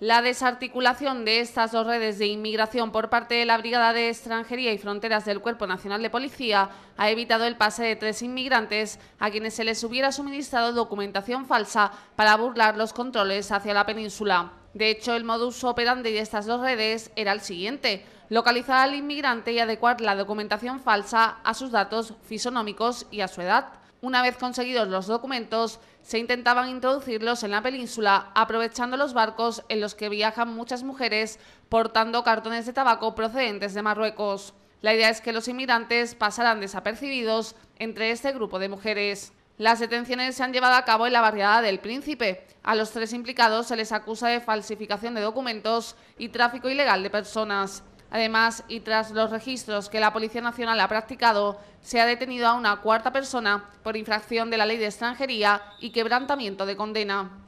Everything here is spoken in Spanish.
La desarticulación de estas dos redes de inmigración por parte de la Brigada de Extranjería y Fronteras del Cuerpo Nacional de Policía ha evitado el pase de tres inmigrantes a quienes se les hubiera suministrado documentación falsa para burlar los controles hacia la península. De hecho, el modus operandi de estas dos redes era el siguiente, localizar al inmigrante y adecuar la documentación falsa a sus datos fisonómicos y a su edad. Una vez conseguidos los documentos, se intentaban introducirlos en la península, aprovechando los barcos en los que viajan muchas mujeres portando cartones de tabaco procedentes de Marruecos. La idea es que los inmigrantes pasarán desapercibidos entre este grupo de mujeres. Las detenciones se han llevado a cabo en la barriada del Príncipe. A los tres implicados se les acusa de falsificación de documentos y tráfico ilegal de personas. Además, y tras los registros que la Policía Nacional ha practicado, se ha detenido a una cuarta persona por infracción de la ley de extranjería y quebrantamiento de condena.